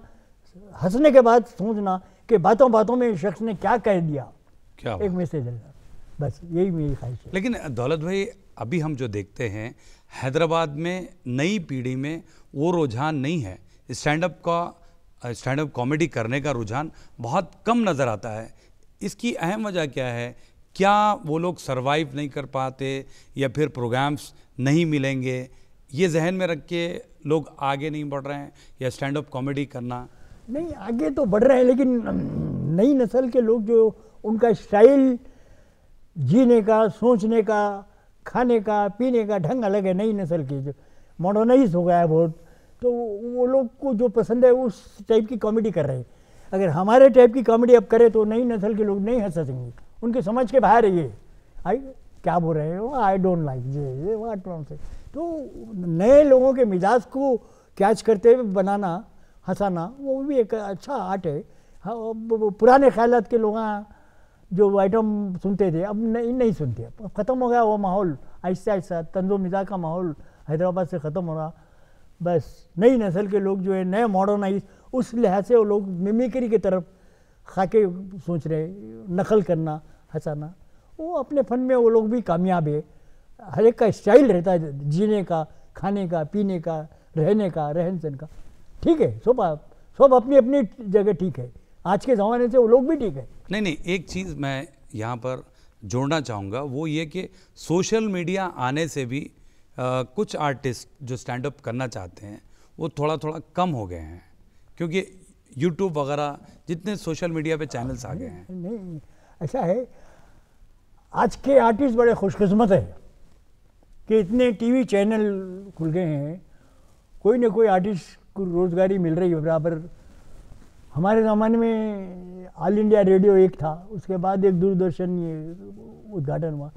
हंसने के बाद सोचना कि बातों बातों में शख्स ने क्या कह दिया क्या एक मैसेज देना बस यही मेरी ख्वाहिश है लेकिन दौलत भाई अभी हम जो देखते हैं हैदराबाद में नई पीढ़ी में वो रुझान नहीं है स्टैंड अप का स्टैंड अप कॉमेडी करने का रुझान बहुत कम नज़र आता है इसकी अहम वजह क्या है क्या वो लोग सर्वाइव नहीं कर पाते या फिर प्रोग्राम्स नहीं मिलेंगे ये जहन में रख के लोग आगे नहीं बढ़ रहे हैं या स्टैंड अप कॉमेडी करना नहीं आगे तो बढ़ रहे हैं लेकिन नई नस्ल के लोग जो उनका स्टाइल जीने का सोचने का खाने का पीने का ढंग अलग है नई नस्ल की जो मॉडर्नाइज हो गया है बहुत तो वो लोग को जो पसंद है उस टाइप की कॉमेडी कर रहे हैं अगर हमारे टाइप की कॉमेडी अब करें तो नई नस्ल के लोग नहीं हंस सकेंगे उनके समझ के बाहर है ये आई क्या बोल रहे हो आई डोंट लाइक ये ये वाट से तो नए लोगों के मिजाज को कैच करते हुए बनाना हंसाना वो भी एक अच्छा आर्ट है हाँ, पुराने ख्याल के लोग हाँ, जो आइटम सुनते थे अब नहीं नहीं सुनते अब ख़त्म हो गया वो माहौल आहिस्ता आहिस्ता तंजो मिजाज का माहौल हैदराबाद से ख़त्म हो रहा बस नई नस्ल के लोग जो है नए मॉडर्नाइज उस लिहाज से वो लोग मिमिक्री की तरफ खाके सोच रहे नकल करना हंसाना वो अपने फन में वो लोग भी कामयाब है हर एक का स्टाइल रहता है जीने का खाने का पीने का रहने का रहन सहन का ठीक है सब सब अपनी अपनी जगह ठीक है आज के ज़माने से वो लोग भी ठीक है नहीं नहीं एक चीज़ मैं यहाँ पर जोड़ना चाहूँगा वो ये कि सोशल मीडिया आने से भी आ, कुछ आर्टिस्ट जो स्टैंड अप करना चाहते हैं वो थोड़ा थोड़ा कम हो गए हैं क्योंकि यूट्यूब वगैरह जितने सोशल मीडिया पे चैनल्स आ गए हैं नहीं ऐसा है आज के आर्टिस्ट बड़े खुशकस्मत हैं कि इतने टीवी चैनल खुल गए हैं कोई ना कोई आर्टिस्ट को रोज़गारी मिल रही है बराबर हमारे ज़माने में ऑल इंडिया रेडियो एक था उसके बाद एक दूरदर्शन ये उद्घाटन हुआ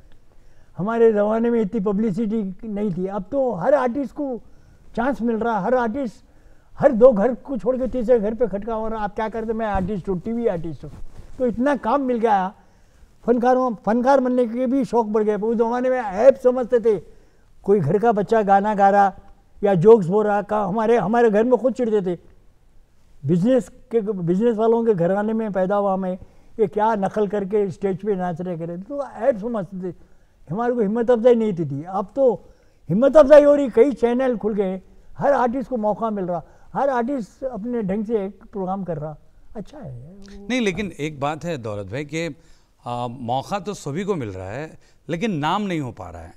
हमारे ज़माने में इतनी पब्लिसिटी नहीं थी अब तो हर आर्टिस्ट को चांस मिल रहा हर आर्टिस्ट हर दो घर को छोड़ के तीसरे घर पे खटका हो रहा आप क्या करते मैं आर्टिस्ट हूँ टीवी आर्टिस्ट हूँ तो इतना काम मिल गया फनकारों फनकार बनने के भी शौक बढ़ गए उस ज़माने में ऐप समझते थे कोई घर का बच्चा गाना गा रहा या जोक्स बोल रहा का हमारे हमारे घर में खुद चिड़ते थे बिजनेस के बिजनेस वालों के घराने में पैदा हुआ हमें ये क्या नकल करके स्टेज पे नाच रहे करे तो ऐप समझते थे हमारे को हिम्मत अफजाई नहीं थी, थी अब तो हिम्मत अफजाई हो रही कई चैनल खुल गए हर आर्टिस्ट को मौका मिल रहा हर आर्टिस्ट अपने ढंग से एक प्रोग्राम कर रहा अच्छा है नहीं लेकिन एक बात है दौलत भाई कि आ, मौका तो सभी को मिल रहा है लेकिन नाम नहीं हो पा रहा है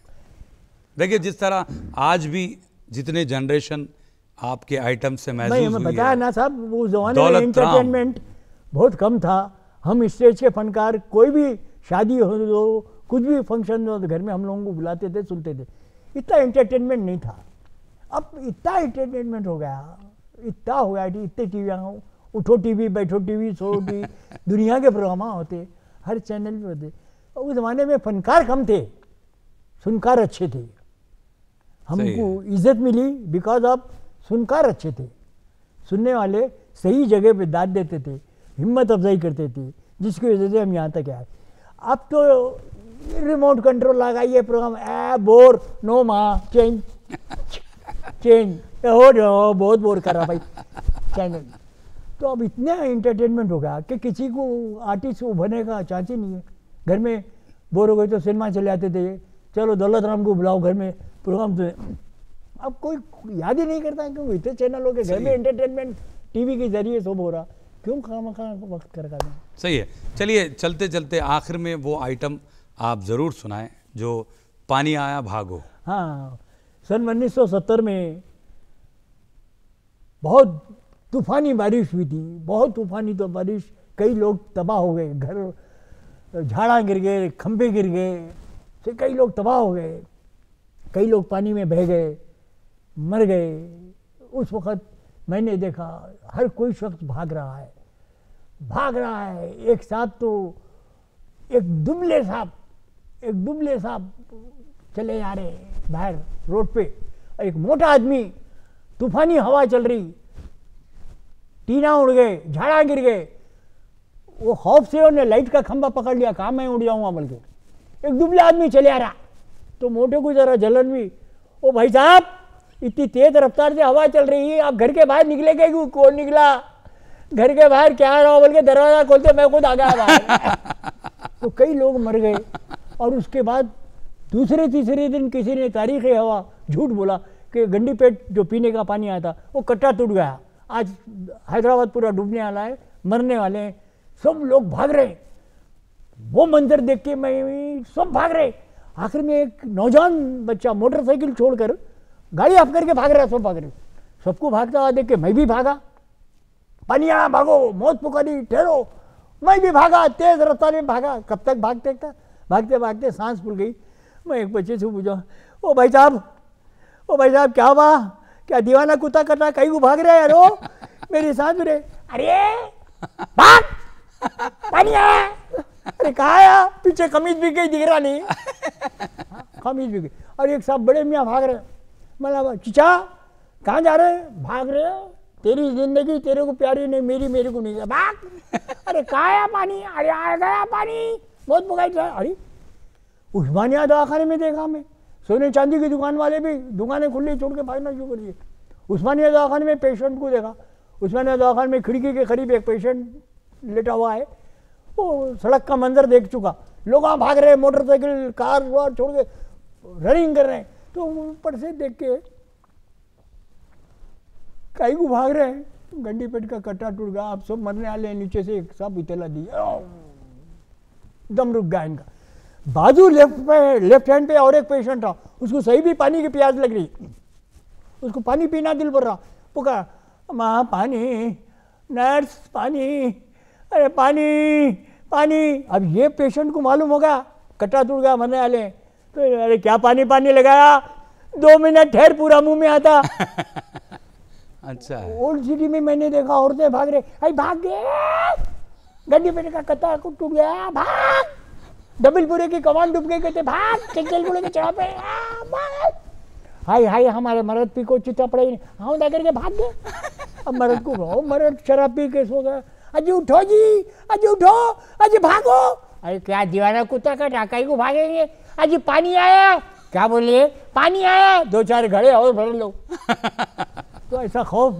देखिए जिस तरह आज भी जितने जनरेशन आपके आइटम से मैं बताया ना साहब वो जमाने में एंटरटेनमेंट बहुत कम था हम स्टेज के फनकार कोई भी शादी हो दो कुछ भी फंक्शन हो तो घर में हम लोगों को बुलाते थे सुनते थे इतना एंटरटेनमेंट नहीं था अब इतना एंटरटेनमेंट हो गया इतना हो गया इतने टी वी उठो टीवी बैठो टीवी सो टीवी दुनिया के प्रोग्राम होते हर चैनल पर होते उस ज़माने में फनकार कम थे सुनकार अच्छे थे हमको इज्जत मिली बिकॉज ऑफ सुनकार अच्छे थे सुनने वाले सही जगह पे दाद देते थे हिम्मत अफजाई करते थे जिसकी वजह से हम यहाँ तक आए अब तो रिमोट कंट्रोल आ गई प्रोग्राम ए बोर नो माँ चेंज चेंज हो बहुत बोर कर रहा भाई चैनल तो अब इतना एंटरटेनमेंट गया कि किसी को आर्टिस्ट उभरने का चांस ही नहीं है घर में बोर हो गए तो सिनेमा चले आते थे चलो दौलत राम को बुलाओ घर में प्रोग्राम तो अब कोई याद ही नहीं करता है क्योंकि इतने चैनल हो गए घर में इंटरटेनमेंट टीवी के जरिए सब हो रहा क्यों खाम खा वक्त कर सही है चलिए चलते चलते आखिर में वो आइटम आप ज़रूर सुनाएं जो पानी आया भागो हाँ सन उन्नीस में बहुत तूफानी बारिश हुई थी बहुत तूफानी तो बारिश कई लोग तबाह हो गए घर झाड़ा गिर गए खंभे गिर गए से कई लोग तबाह हो गए कई लोग पानी में बह गए मर गए उस वक़्त मैंने देखा हर कोई शख्स भाग रहा है भाग रहा है एक साथ तो एक दुबले साहब एक दुबले साहब चले जा रहे हैं बाहर रोड पे एक मोटा आदमी तूफानी हवा चल रही टीना उड़ गए झाड़ा गिर गए वो खौफ से उन्हें लाइट का खंभा पकड़ लिया कहाँ मैं उड़ जाऊँगा बल्कि एक दुबला आदमी चले आ रहा तो मोटे को जरा जलन भी ओ भाई साहब इतनी तेज़ रफ्तार से हवा चल रही है आप घर के बाहर निकले गए कौन निकला घर के बाहर क्या रहा बोल के दरवाज़ा खोलते मैं खुद आ गया तो कई लोग मर गए और उसके बाद दूसरे तीसरे दिन किसी ने तारीख हवा झूठ बोला कि गंडी पेट जो पीने का पानी आया था वो कट्टा टूट गया आज हैदराबाद पूरा डूबने वाला है मरने वाले हैं सब लोग भाग रहे हैं वो मंजर देख के मैं सब भाग रहे आखिर में एक नौजवान बच्चा मोटरसाइकिल छोड़कर गाड़ी आप करके भाग रहा सब भाग रहे सबको भागता हुआ देख के मैं भी भागा पनिया भागो मौत पुकारी ठहरो मैं भी भागा तेज रफ्तार में भागा कब तक भागते था भागते भागते सांस फूल गई मैं एक बच्चे से पूछा ओ भाई साहब ओ भाई साहब क्या हुआ क्या दीवाना कुत्ता कर रहा कहीं को भाग रहा है यार मेरे साथ मेरे अरे भाग पानी आया अरे कहा आया पीछे कमीज भी गई दिख रहा नहीं कमीज भी गई और एक साहब बड़े मियाँ भाग रहे मतलब चिचा कहाँ जा रहे भाग रहे तेरी जिंदगी तेरे को प्यारी नहीं मेरी मेरे को नहीं भाग अरे कहा आया पानी अरे आ गया पानी बहुत बुगाई अरे उस्मानिया दवाखाने में देखा मैं सोने चांदी की दुकान वाले भी दुकानें खुली छोड़ के भागना शुरू कर दिए उस्मानिया दवाखान में पेशेंट को देखा उस्मानिया दवाखान में खिड़की के करीब एक पेशेंट लेटा हुआ है वो सड़क का मंजर देख चुका लोग वहाँ भाग रहे हैं मोटरसाइकिल कार वार छोड़ के रनिंग कर रहे हैं तो ऊपर से देख के कई को भाग रहे हैं गंडी पेट का कट्टा टूट गया आप सब मरने वाले हैं नीचे से एक साफ इतला दी दम रुक गया इनका बाजू लेफ्ट पे लेफ्ट हैंड पे और एक पेशेंट था उसको सही भी पानी की प्यास लग रही उसको पानी पीना दिल भर रहा पुकार माँ पानी नर्स पानी अरे पानी पानी अब ये पेशेंट को मालूम होगा कटा गया मरने वाले तो अरे क्या पानी पानी लगाया दो मिनट ठहर पूरा मुंह में आता अच्छा ओल्ड सिटी में मैंने देखा औरतें भाग रहे भाग गए गड्डी पे का टूट गया भाग डबिलपुरे की कमान डूब गई कहते भाग चिंचलपुरे के चढ़ाव पे हाय हाय हमारे मरद पी को चिता पड़े हाँ ना करके भाग गए अब मरद को कहो मरद शराब पी के सो गया अजय उठो जी अजी उठो अजी भागो अरे क्या दीवाना कुत्ता का डाकाई को भागेंगे अजी पानी आया क्या बोलिए पानी आया दो चार घड़े और भर लो तो ऐसा खौफ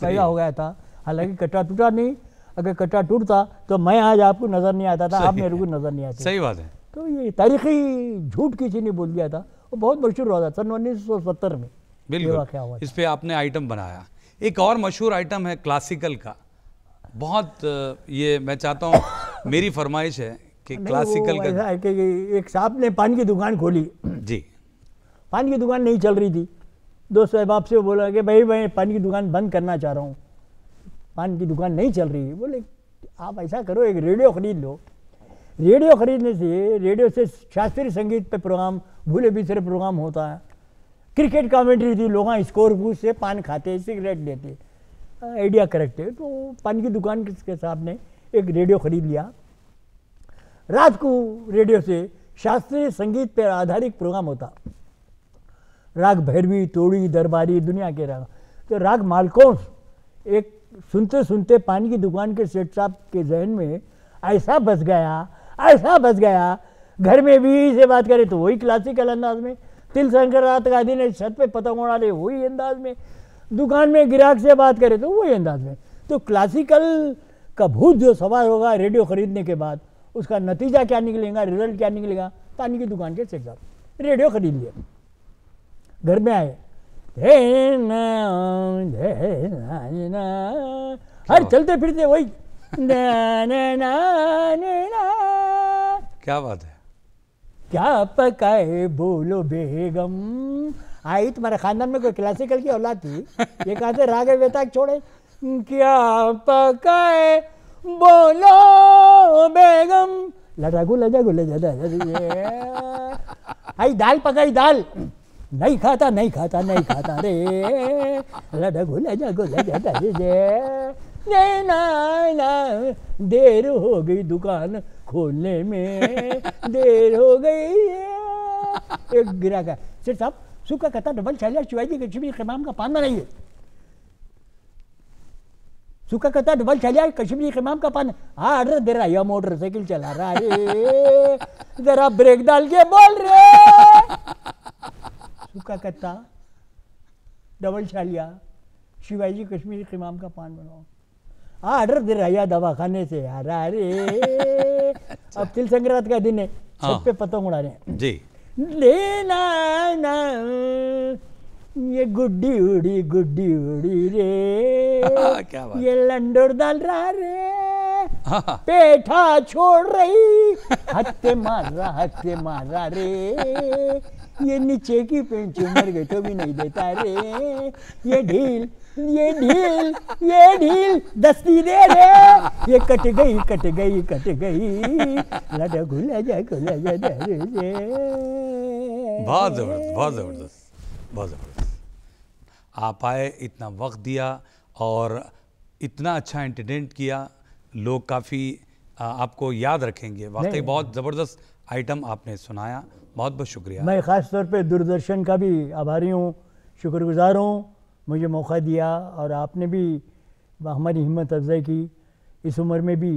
पैदा हो गया था हालांकि कटा टूटा नहीं अगर कट्टा टूटता तो मैं आज आपको नज़र नहीं आता था आप मेरे को नज़र नहीं आता सही बात है तो ये तारीखी झूठ किसी ने बोल दिया था वो बहुत मशहूर हुआ था सन उन्नीस सौ सत्तर में बिल्कुल हुआ इस पर आपने आइटम बनाया एक और मशहूर आइटम है क्लासिकल का बहुत ये मैं चाहता हूँ मेरी फरमाइश है कि क्लासिकल का है कि एक साहब ने पान की दुकान खोली जी पान की दुकान नहीं चल रही थी दोस्त साहब आपसे बोला कि भाई मैं पान की दुकान बंद करना चाह रहा हूँ पान की दुकान नहीं चल रही बोले आप ऐसा करो एक रेडियो ख़रीद लो रेडियो ख़रीदने से रेडियो से शास्त्रीय संगीत पे प्रोग्राम भूले बिसरे प्रोग्राम होता है क्रिकेट कमेंट्री थी लोग स्कोर से पान खाते सिगरेट लेते आइडिया करेक्ट है तो पान की दुकान के साहब ने एक रेडियो ख़रीद लिया रात को रेडियो से शास्त्रीय संगीत पर आधारित प्रोग्राम होता राग भैरवी तोड़ी दरबारी दुनिया के राग तो राग मालकोस एक सुनते सुनते पानी की दुकान के सेठ साहब के जहन में ऐसा बस गया ऐसा बस गया घर में भी से बात करें तो वही क्लासिकल अंदाज में तिल रात गांधी ने छत पे पतंग उड़ा ले वही अंदाज में दुकान में ग्राहक से बात करें तो वही अंदाज में तो क्लासिकल का भूत जो सवाल होगा रेडियो खरीदने के बाद उसका नतीजा क्या निकलेगा रिजल्ट क्या निकलेगा पानी की दुकान के सेठ साहब रेडियो खरीद लिया घर में आए अरे चलते फिरते वही क्या बात है क्या पकाए बोलो बेगम आई तो तुम्हारे खानदान में कोई क्लासिकल की औलाद थी ये कहा थे रागे बेताक छोड़े क्या पकाए बोलो बेगम लटागू गुल लजा आई दाल पकाई दाल नहीं खाता नहीं खाता नहीं खाता रे लड़ा जा जा दे लडगु नहीं लजगु देर हो गई दुकान खोलने में देर हो गई एक गिरा का सिर साहब सूखा कथा डबल शैला शिवाजी कश्मीरी खमाम का पान नहीं है सूखा कथा डबल शैला कश्मीरी खमाम का पान हाँ ऑर्डर दे रहा है मोटरसाइकिल चला रहा है जरा ब्रेक डाल के बोल रहे सूखा कत्ता डबल छालिया शिवाजी कश्मीरी इमाम का पान बनाओ हाँ ऑर्डर दे रहा यार दवा खाने से यार अरे अब तिल संक्रांत का दिन है हाँ। सब पे पतंग उड़ा रहे जी लेना ना ये गुड्डी उड़ी गुड्डी उड़ी रे क्या बात ये लंडोर डाल रहा रे हाँ, हाँ। पेठा छोड़ रही हत्ते मारा हत्ते मारा रे ये नीचे की पेंट चूमर तो भी नहीं देता रे ये ढील ये ढील ये ढील दस्ती दे रे ये कट गई कट गई कट गई लड़ा घुल जा घुल जा दे रे बहुत ज़बरदस्त बहुत ज़बरदस्त बहुत ज़बरदस्त आप आए इतना वक्त दिया और इतना अच्छा एंटरटेनमेंट किया लोग काफ़ी आपको याद रखेंगे वाकई बहुत ज़बरदस्त आइटम आपने सुनाया बहुत बहुत शुक्रिया मैं ख़ास तौर पे दूरदर्शन का भी आभारी हूँ शुक्रगुजार हूँ मुझे मौका दिया और आपने भी हमारी हिम्मत अफजाई की इस उम्र में भी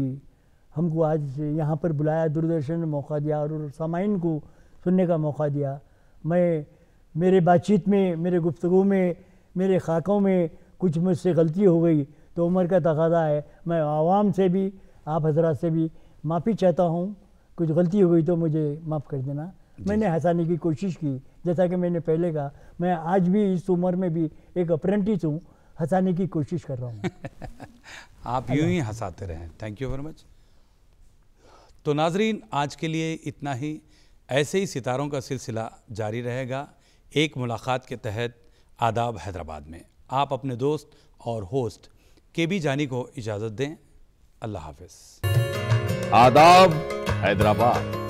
हमको आज यहाँ पर बुलाया दूरदर्शन ने मौका दिया और सामाइन को सुनने का मौका दिया मैं मेरे बातचीत में मेरे गुफ्तु में मेरे खाकों में कुछ मुझसे गलती हो गई तो उम्र का तकादा है मैं आवाम से भी आप हजरात से भी माफ़ी चाहता हूँ कुछ गलती हो गई तो मुझे माफ़ कर देना मैंने हंसाने की कोशिश की जैसा कि मैंने पहले कहा मैं आज भी इस उम्र में भी एक अप्रेंटिस हूँ हंसाने की कोशिश कर रहा हूँ आप यूं ही हंसाते रहें थैंक यू वेरी मच तो नाजरीन आज के लिए इतना ही ऐसे ही सितारों का सिलसिला जारी रहेगा एक मुलाकात के तहत आदाब हैदराबाद में आप अपने दोस्त और होस्ट के बी जानी को इजाज़त दें अल्लाह हाफिज़ आदाब हैदराबाद